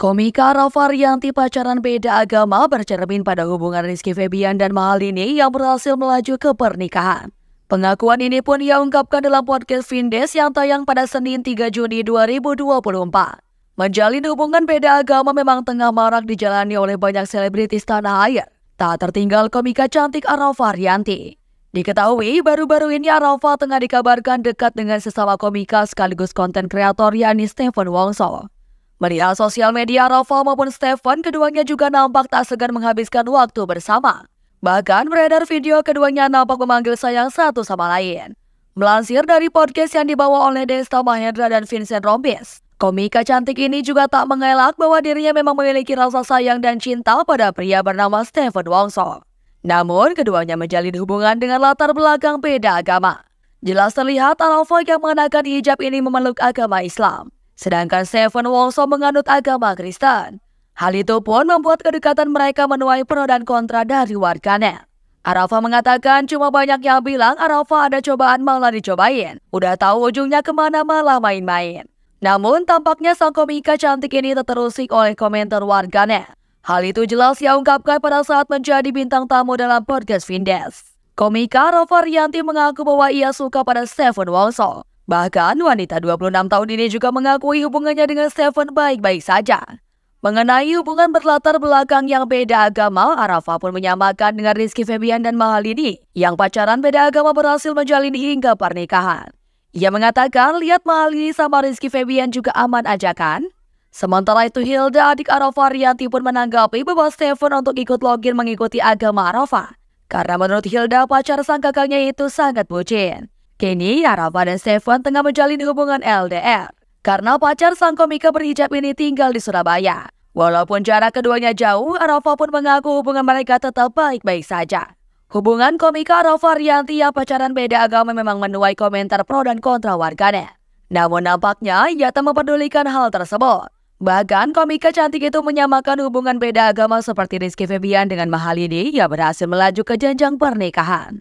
Komika Rafarianti pacaran beda agama bercermin pada hubungan Rizky Febian dan Mahalini yang berhasil melaju ke pernikahan. Pengakuan ini pun ia ungkapkan dalam podcast Vindes yang tayang pada Senin 3 Juni 2024. Menjalin hubungan beda agama memang tengah marak dijalani oleh banyak selebritis tanah air. Tak tertinggal komika cantik Rianti. Diketahui, baru-baru ini Arafa tengah dikabarkan dekat dengan sesama komika sekaligus konten kreator yakni Stephen Wongso. Melihat sosial media Rafa maupun Stefan, keduanya juga nampak tak segan menghabiskan waktu bersama. Bahkan beredar video keduanya nampak memanggil sayang satu sama lain. Melansir dari podcast yang dibawa oleh Desta Mahendra dan Vincent Rombes, komika cantik ini juga tak mengelak bahwa dirinya memang memiliki rasa sayang dan cinta pada pria bernama Stephen Wongso. Namun, keduanya menjalin hubungan dengan latar belakang beda agama. Jelas terlihat Arafa yang mengenakan hijab ini memeluk agama Islam. Sedangkan Seven Wongso menganut agama Kristen. Hal itu pun membuat kedekatan mereka menuai pro dan kontra dari warganet. Arafa mengatakan cuma banyak yang bilang Arafa ada cobaan malah dicobain. Udah tahu ujungnya kemana malah main-main. Namun tampaknya sang komika cantik ini terterusik oleh komentar warganet. Hal itu jelas ia ungkapkan pada saat menjadi bintang tamu dalam podcast Vindes. Komika Arafa Rianti mengaku bahwa ia suka pada Seven Wongso. Bahkan wanita 26 tahun ini juga mengakui hubungannya dengan Stephen baik-baik saja. Mengenai hubungan berlatar belakang yang beda agama, Arafah pun menyamakan dengan Rizky Febian dan Mahalini yang pacaran beda agama berhasil menjalin hingga pernikahan. Ia mengatakan lihat Mahalini sama Rizky Febian juga aman aja kan? Sementara itu Hilda adik Arafah Rianti pun menanggapi bahwa Stephen untuk ikut login mengikuti agama Arafah. Karena menurut Hilda pacar sang kakaknya itu sangat bucin. Kini, Arafah dan Stefan tengah menjalin hubungan LDR. Karena pacar sang komika berhijab ini tinggal di Surabaya. Walaupun jarak keduanya jauh, Arafa pun mengaku hubungan mereka tetap baik-baik saja. Hubungan komika Arafa Rianti yang pacaran beda agama memang menuai komentar pro dan kontra warganet. Namun nampaknya ia tak mempedulikan hal tersebut. Bahkan komika cantik itu menyamakan hubungan beda agama seperti Rizky Febian dengan Mahalini yang berhasil melaju ke jenjang pernikahan.